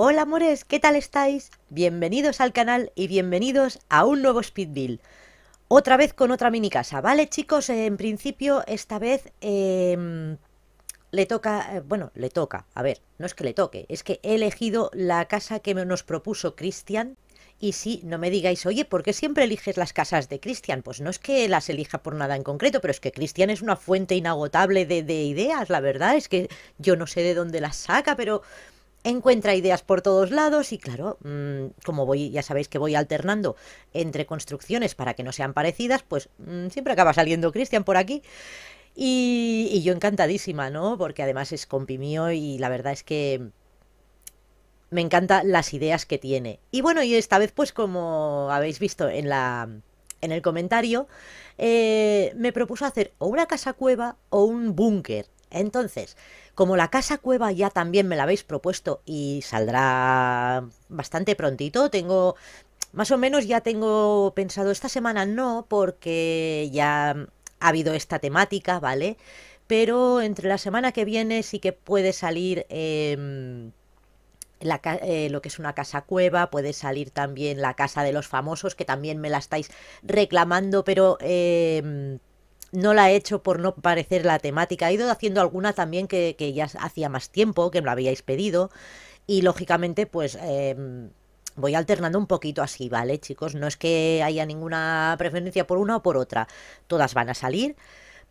Hola amores, ¿qué tal estáis? Bienvenidos al canal y bienvenidos a un nuevo Speedbill. Otra vez con otra mini casa, ¿vale chicos? Eh, en principio esta vez em, le toca, eh, bueno, le toca, a ver, no es que le toque, es que he elegido la casa que nos propuso Cristian. Y si no me digáis, oye, ¿por qué siempre eliges las casas de Cristian? Pues no es que las elija por nada en concreto, pero es que Cristian es una fuente inagotable de ideas, la verdad, es que yo no sé de dónde las saca, pero encuentra ideas por todos lados y claro, mm, como voy, ya sabéis que voy alternando entre construcciones para que no sean parecidas, pues mm, siempre acaba saliendo Cristian por aquí. Y, yo encantadísima, ¿no? Porque además es compi mío y la verdad es que me encantan las ideas que tiene. Y bueno, y esta vez pues como habéis visto en la en el comentario, eh, me propuso hacer o una casa cueva o un búnker. Entonces, como la casa cueva ya también me la habéis propuesto y saldrá bastante prontito, tengo más o menos ya tengo pensado esta semana no porque ya ha habido esta temática, ¿vale? Pero entre la semana que viene sí que puede salir em, eh, lo que es una casa cueva, puede salir también la casa de los famosos, que también me la estáis reclamando, pero... Em, no la he hecho por no parecer la temática. He ido haciendo alguna también que, que ya hacía más tiempo, que me lo habíais pedido. Y lógicamente, pues em, voy alternando un poquito así, ¿vale, chicos? No es que haya ninguna preferencia por una o por otra. Todas van a salir.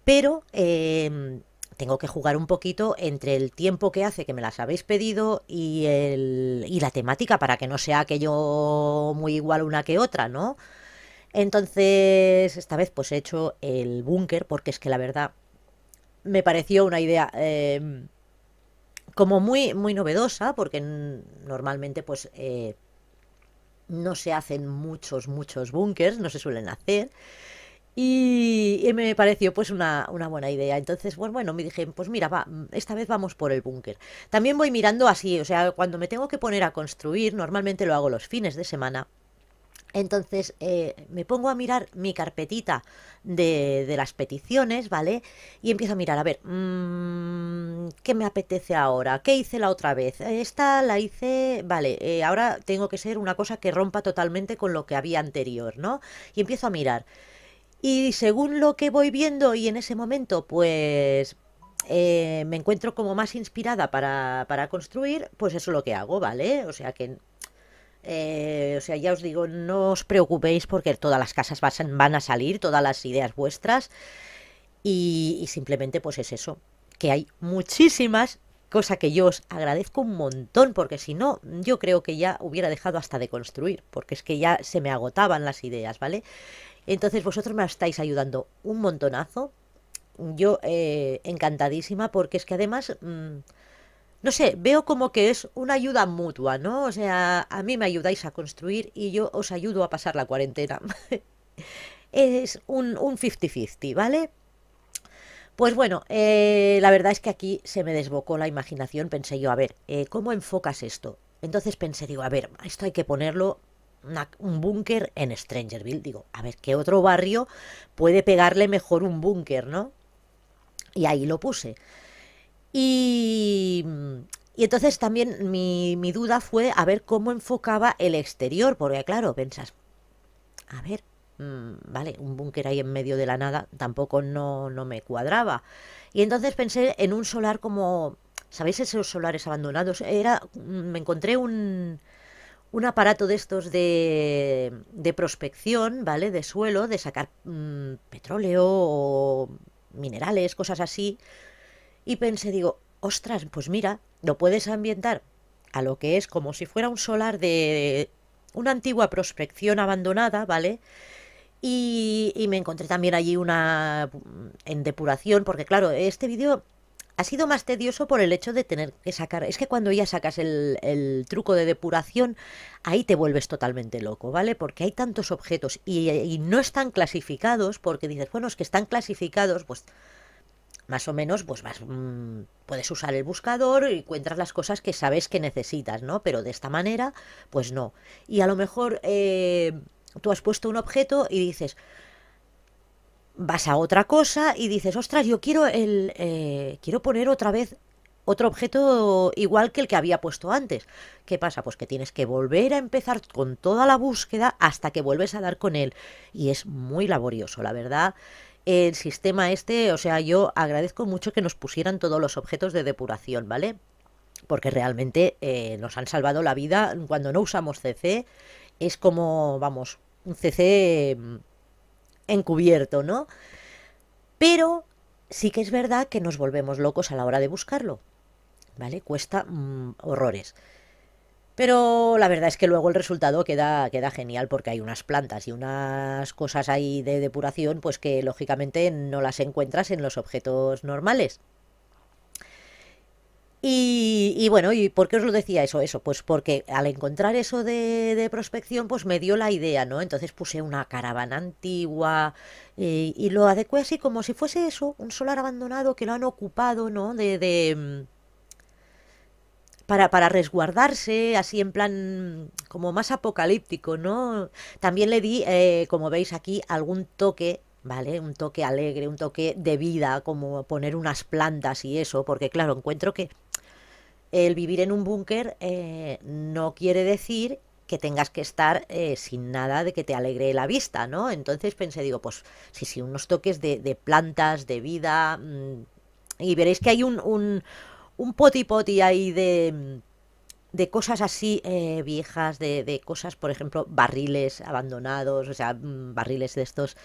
Pero em, tengo que jugar un poquito entre el tiempo que hace que me las habéis pedido y, el, y la temática para que no sea aquello muy igual una que otra, ¿no? Entonces, esta vez pues he hecho el búnker porque es que la verdad me pareció una idea em, como muy, muy novedosa porque normalmente pues... Eh, no se hacen muchos, muchos búnkers, no se suelen hacer. Y, me pareció pues una, buena idea. Entonces, pues bueno, me dije, pues mira, va, esta vez vamos por el búnker. También voy mirando así, o sea, cuando me tengo que poner a construir, normalmente lo hago los fines de semana. Entonces eh, me pongo a mirar mi carpetita de, las peticiones, ¿vale? Y empiezo a mirar, a ver, mm, ¿qué me apetece ahora? ¿Qué hice la otra vez? Esta la hice, vale, eh, ahora tengo que ser una cosa que rompa totalmente con lo que había anterior, ¿no? Y empiezo a mirar. Y según lo que voy viendo y en ese momento, pues eh, me encuentro como más inspirada para, para, construir, pues eso es lo que hago, ¿vale? O sea que eh, o sea, ya os digo, no os preocupéis porque todas las casas van a salir, todas las ideas vuestras. Y, simplemente pues es eso, que hay muchísimas, cosa que yo os agradezco un montón, porque si no, yo creo que ya hubiera dejado hasta de construir, porque es que ya se me agotaban las ideas, ¿vale? Entonces vosotros me estáis ayudando un montonazo. Yo eh, encantadísima, porque es que además... Mm, no sé, veo como que es una ayuda mutua, ¿no? O sea, a mí me ayudáis a construir y yo os ayudo a pasar la cuarentena. es un 50-50, ¿vale? Pues bueno, eh, la verdad es que aquí se me desbocó la imaginación, pensé yo, a ver, eh, ¿cómo enfocas esto? Entonces pensé, digo, a ver, esto hay que ponerlo un búnker en Strangerville. Digo, a ver, ¿qué otro barrio puede pegarle mejor un búnker, no? Y ahí lo puse. Y, entonces también mi, mi duda fue a ver cómo enfocaba el exterior, porque claro, pensas, a ver, mm, ¿vale? Un búnker ahí en medio de la nada tampoco no, no, me cuadraba. Y entonces pensé en un solar como, ¿sabéis esos solares abandonados? Era, mm, me encontré un, un aparato de estos de, de prospección, ¿vale? De suelo, de sacar mm, petróleo o minerales, cosas así, y pensé, digo, ostras, pues mira, lo puedes ambientar a lo que es como si fuera un solar de una antigua prospección abandonada, ¿vale? Y, me encontré también allí una mm, en depuración, porque claro, este vídeo ha sido más tedioso por el hecho de tener que sacar. Es que cuando ya sacas el, truco de depuración, ahí te vuelves totalmente loco, ¿vale? Porque hay tantos objetos y, y no están clasificados, porque dices, bueno, es que están clasificados, pues más o menos, pues vas, mm, puedes usar el buscador y encuentras las cosas que sabes que necesitas, ¿no? Pero de esta manera, pues no. Y a lo mejor eh, tú has puesto un objeto y dices, vas a otra cosa y dices, ostras, yo quiero el, eh, quiero poner otra vez otro objeto igual que el que había puesto antes. ¿Qué pasa? Pues que tienes que volver a empezar con toda la búsqueda hasta que vuelves a dar con él. Y es muy laborioso, la verdad el sistema este, o sea, yo agradezco mucho que nos pusieran todos los objetos de depuración, ¿vale? Porque realmente eh, nos han salvado la vida. Cuando no usamos CC, es como, vamos, un CC mm, encubierto, ¿no? Pero sí que es verdad que nos volvemos locos a la hora de buscarlo, ¿vale? Cuesta mm, horrores. Pero la verdad es que luego el resultado queda, queda genial porque hay unas plantas y unas cosas ahí de depuración, pues que lógicamente no las encuentras en los objetos normales. Y, bueno, ¿y por qué os lo decía eso? Eso, pues porque al encontrar eso de, prospección, pues me dio la idea, ¿no? Entonces puse una caravana antigua eh, y, lo adecué así como si fuese eso, un solar abandonado que lo han ocupado, ¿no? de, mm, para, para resguardarse, así en plan como más apocalíptico, ¿no? También le di, eh, como veis aquí, algún toque ¿vale? Un toque alegre, un toque de vida, como poner unas plantas y eso, porque claro, encuentro que el vivir en un búnker eh, no quiere decir que tengas que estar eh, sin nada de que te alegre la vista, ¿no? Entonces pensé, digo, pues sí, sí, unos toques de, plantas, de vida, mm, y veréis que hay un un poti poti ahí de, de cosas así eh, viejas, de, cosas, por ejemplo, barriles abandonados, o sea, mm, barriles de estos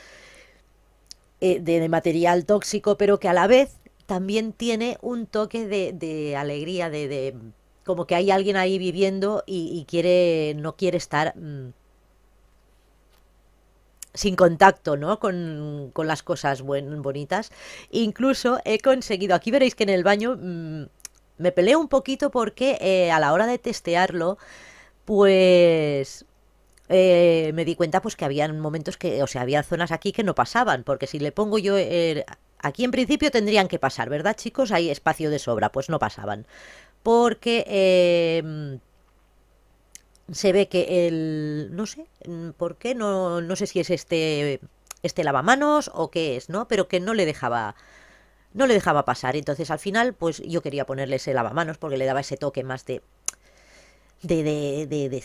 eh, de, material tóxico, pero que a la vez también tiene un toque de, alegría, de, como que hay alguien ahí viviendo y, quiere, no quiere estar mm, sin contacto, ¿no? Con, con las cosas bonitas. Incluso he conseguido, aquí veréis que en el baño mm, me peleé un poquito porque eh, a la hora de testearlo, pues eh, me di cuenta pues que había momentos que, o sea, había zonas aquí que no pasaban, porque si le pongo yo, eh, aquí en principio tendrían que pasar, ¿verdad chicos? Hay espacio de sobra, pues no pasaban, porque em, se ve que el, no sé, mm, ¿por qué? No, no sé si es este, este lavamanos o qué es, ¿no? Pero que no le dejaba no le dejaba pasar. Entonces al final, pues yo quería ponerle ese lavamanos porque le daba ese toque más de. de. de.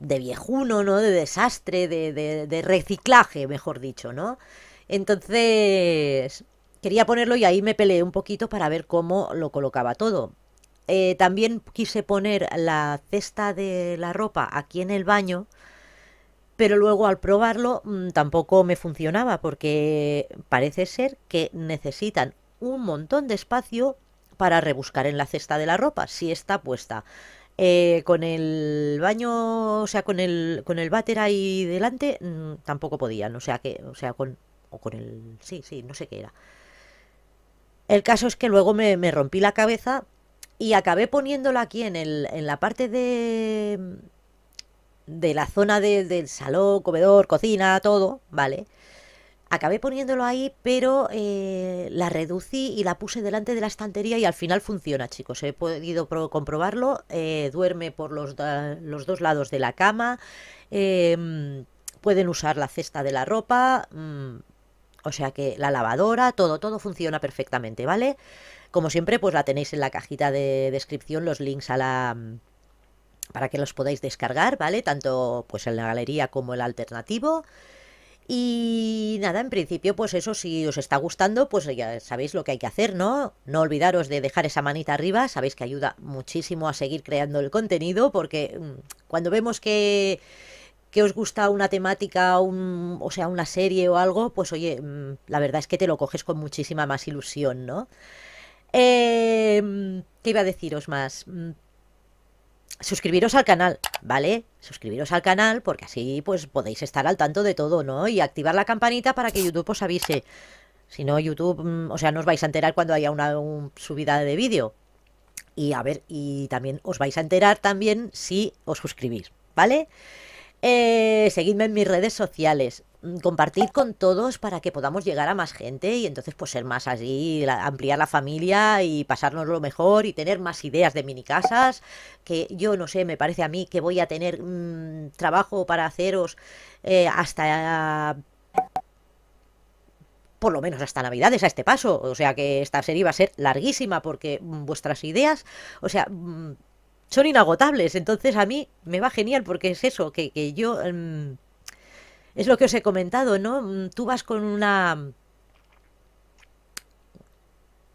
de, viejuno, ¿no? De desastre, de, reciclaje, mejor dicho, ¿no? Entonces, quería ponerlo y ahí me peleé un poquito para ver cómo lo colocaba todo. Eh, también quise poner la cesta de la ropa aquí en el baño, pero luego al probarlo mm, tampoco me funcionaba porque parece ser que necesitan un montón de espacio para rebuscar en la cesta de la ropa, si está puesta. Eh, con el baño, o sea, con el, con el váter ahí delante, mm, tampoco podía o sea que, o sea, con, o con el, sí, sí, no sé qué era. El caso es que luego me, me rompí la cabeza y acabé poniéndola aquí en, el, en la parte de, de la zona del salón, comedor, cocina, todo, ¿vale? vale Acabé poniéndolo ahí, pero eh, la reducí y la puse delante de la estantería y al final funciona, chicos. He podido comprobarlo. Eh, duerme por los, dos lados de la cama. Em, pueden usar la cesta de la ropa. Mm, o sea que la lavadora, todo, todo funciona perfectamente, ¿vale? Como siempre, pues la tenéis en la cajita de descripción, los links a la para que los podáis descargar, ¿vale? Tanto pues en la galería como el alternativo. Y nada, en principio, pues eso, si os está gustando, pues ya sabéis lo que hay que hacer, ¿no? No olvidaros de dejar esa manita arriba, sabéis que ayuda muchísimo a seguir creando el contenido, porque mm, cuando vemos que que os gusta una temática, o sea, una serie o algo, pues oye, mm, la verdad es que te lo coges con muchísima más ilusión, ¿no? Eh, ¿Qué iba a deciros más? Mm, suscribiros al canal, ¿vale? Suscribiros al canal porque así pues podéis estar al tanto de todo, ¿no? Y activar la campanita para que YouTube os avise. Si no, YouTube, mm, o sea, no os vais a enterar cuando haya una subida de vídeo. Y a ver, y también os vais a enterar también si os suscribís, ¿vale? Eh, seguidme en mis redes sociales, mm, compartid con todos para que podamos llegar a más gente y entonces pues ser más así, ampliar la familia y pasarnos lo mejor y tener más ideas de mini casas, que yo no sé, me parece a mí que voy a tener mm, trabajo para haceros eh, hasta... por lo menos hasta Navidades a este paso, o sea que esta serie va a ser larguísima porque mm, vuestras ideas, o sea, son inagotables. Entonces a mí me va genial porque es eso, que, yo... Em, es lo que os he comentado, ¿no? Mm, tú vas con una...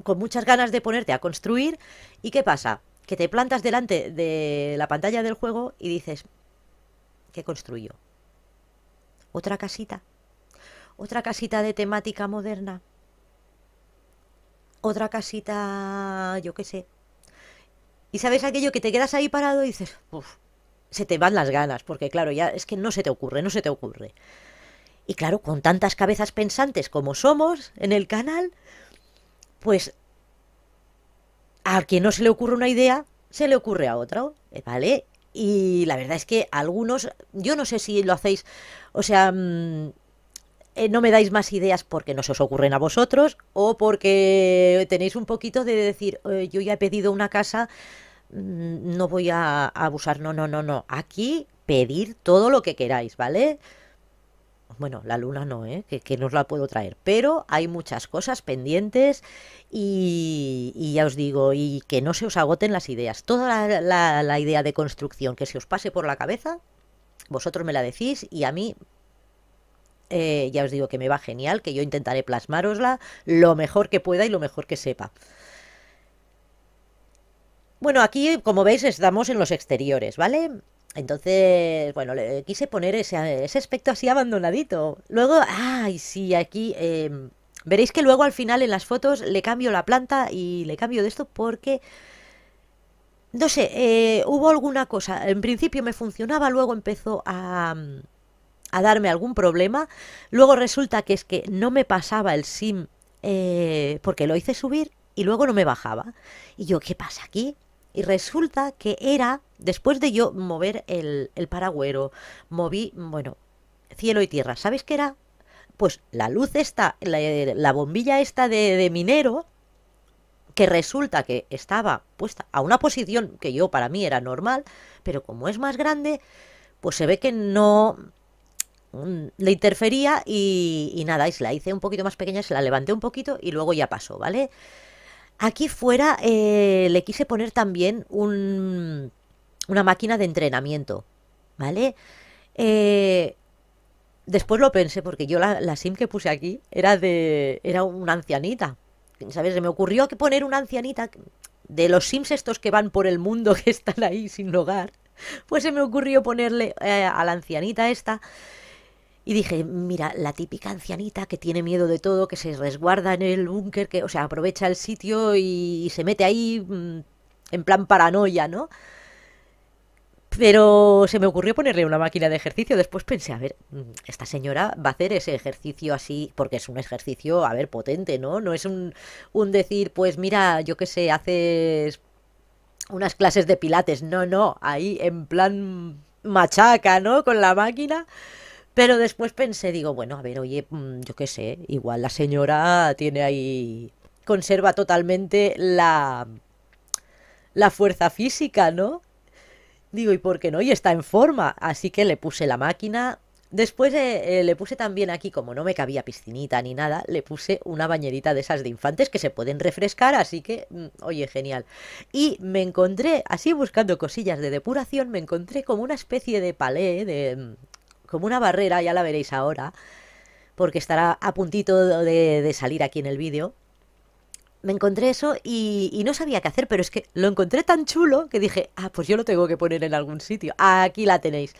con muchas ganas de ponerte a construir y ¿qué pasa? Que te plantas delante de la pantalla del juego y dices, ¿qué construyo? Otra casita. Otra casita de temática moderna. Otra casita, yo qué sé, y sabes aquello que te quedas ahí parado y dices, se te van las ganas, porque claro, ya es que no se te ocurre, no se te ocurre. Y claro, con tantas cabezas pensantes como somos en el canal, pues a quien no se le ocurre una idea, se le ocurre a otro, eh, ¿vale? Y la verdad es que algunos, yo no sé si lo hacéis, o sea, mm, eh, no me dais más ideas porque no se os ocurren a vosotros o porque tenéis un poquito de decir, yo ya he pedido una casa, mm, no voy a, abusar, no, no, no, no. Aquí pedir todo lo que queráis, ¿vale? bueno, la luna no, ¿eh? que, no os la puedo traer, pero hay muchas cosas pendientes y, y, ya os digo, y que no se os agoten las ideas. Toda la idea de construcción que se os pase por la cabeza, vosotros me la decís y a mí eh, ya os digo que me va genial, que yo intentaré plasmarosla lo mejor que pueda y lo mejor que sepa. Bueno, aquí, como veis, estamos en los exteriores, ¿vale? Entonces, bueno, le quise poner ese, aspecto así abandonadito. Luego, ay, sí, aquí... Em, veréis que luego al final en las fotos le cambio la planta y le cambio de esto porque... No sé, eh, hubo alguna cosa. En principio me funcionaba, luego empezó a a darme algún problema. Luego resulta que es que no me pasaba el SIM eh, porque lo hice subir y luego no me bajaba. Y yo, ¿qué pasa aquí? Y resulta que era, después de yo mover el, el paragüero, moví, bueno, cielo y tierra, ¿sabes qué era? Pues la luz está la, bombilla esta de minero, que resulta que estaba puesta a una posición que yo para mí era normal, pero como es más grande, pues se ve que no, Mm, le interfería y, nada, y se la hice un poquito más pequeña, se la levanté un poquito y luego ya pasó, ¿vale? Aquí fuera eh, le quise poner también un, una máquina de entrenamiento, ¿vale? Eh, después lo pensé porque yo la, sim que puse aquí era de era una ancianita, ¿sabes? Se me ocurrió que poner una ancianita de los sims estos que van por el mundo que están ahí sin hogar, pues se me ocurrió ponerle eh, a la ancianita esta y dije, mira, la típica ancianita que tiene miedo de todo, que se resguarda en el búnker, que, o sea, aprovecha el sitio y se mete ahí mm, en plan paranoia, ¿no? Pero se me ocurrió ponerle una máquina de ejercicio. Después pensé, a ver, mm, esta señora va a hacer ese ejercicio así, porque es un ejercicio, a ver, potente, ¿no? No es un, un decir, pues mira, yo qué sé, haces unas clases de pilates. No, no, ahí en plan machaca, ¿no? Con la máquina. Pero después pensé, digo, bueno, a ver, oye, mm, yo qué sé, igual la señora tiene ahí, conserva totalmente la, la fuerza física, ¿no? Digo, ¿y por qué no? Y está en forma. Así que le puse la máquina. Después eh, eh, le puse también aquí, como no me cabía piscinita ni nada, le puse una bañerita de esas de infantes que se pueden refrescar, así que, mm, oye, genial. Y me encontré, así buscando cosillas de depuración, me encontré como una especie de palé, de, mm, como una barrera, ya la veréis ahora, porque estará a puntito de, salir aquí en el vídeo. Me encontré eso y, y, no sabía qué hacer, pero es que lo encontré tan chulo que dije, ah, pues yo lo tengo que poner en algún sitio. Aquí la tenéis.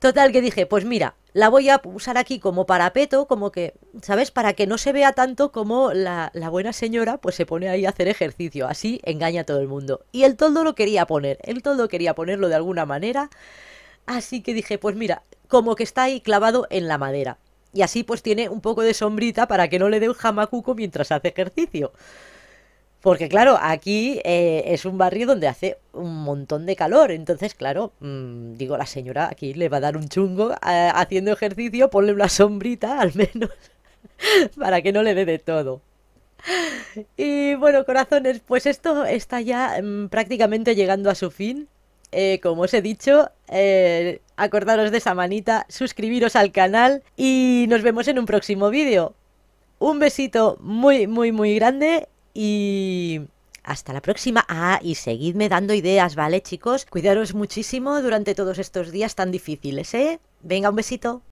Total que dije, pues mira, la voy a usar aquí como parapeto, como que, ¿sabes? Para que no se vea tanto como la, la buena señora pues se pone ahí a hacer ejercicio. Así engaña a todo el mundo. Y el toldo lo quería poner, el toldo quería ponerlo de alguna manera. Así que dije, pues mira, como que está ahí clavado en la madera. Y así pues tiene un poco de sombrita para que no le dé un jamacuco mientras hace ejercicio. Porque claro, aquí eh, es un barrio donde hace un montón de calor. Entonces, claro, mm, digo, la señora aquí le va a dar un chungo eh, haciendo ejercicio, ponle una sombrita al menos, para que no le dé de todo. Y bueno, corazones, pues esto está ya mm, prácticamente llegando a su fin. Eh, como os he dicho, eh, acordaros de esa manita, suscribiros al canal y nos vemos en un próximo vídeo. Un besito muy, muy, muy grande y... Hasta la próxima. Ah, y seguidme dando ideas, ¿vale, chicos? Cuidaros muchísimo durante todos estos días tan difíciles, ¿eh? Venga, un besito.